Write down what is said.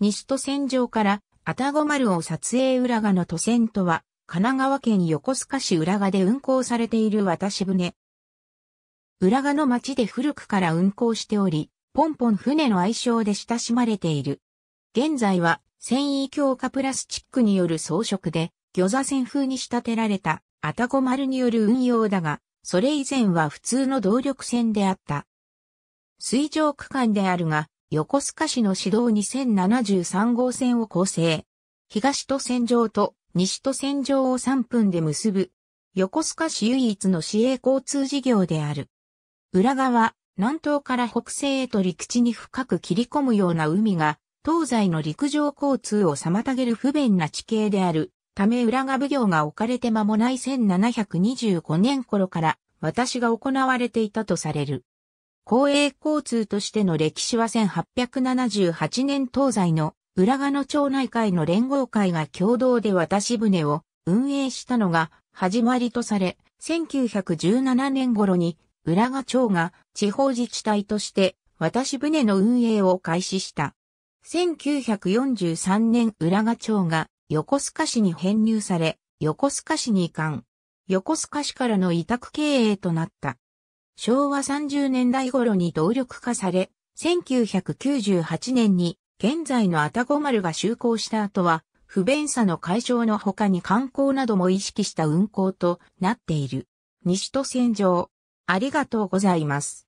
西都線上から愛宕丸を撮影浦賀の都線とは、神奈川県横須賀市浦賀で運行されている渡し船。浦賀の町で古くから運行しており、ポンポン船の愛称で親しまれている。現在は繊維強化プラスチックによる装飾で、魚座船風に仕立てられた愛宕丸による運用だが、それ以前は普通の動力船であった。水上区間であるが、横須賀市の市道2073号線を構成。東と線上と西と線上を3分で結ぶ。横須賀市唯一の市営交通事業である。裏側、南東から北西へと陸地に深く切り込むような海が、東西の陸上交通を妨げる不便な地形である。ため浦賀奉行が置かれて間もない1725年頃から私が行われていたとされる。公営交通としての歴史は1878年東西の浦賀野町内会の連合会が共同で渡し船を運営したのが始まりとされ、1917年頃に浦賀町が地方自治体として渡し船の運営を開始した。1943年浦賀町が横須賀市に編入され、横須賀市に移管。横須賀市からの委託経営となった。昭和30年代頃に動力化され、1998年に現在の愛宕丸が就航した後は、不便さの解消の他に観光なども意識した運航となっている。西都線上。ありがとうございます。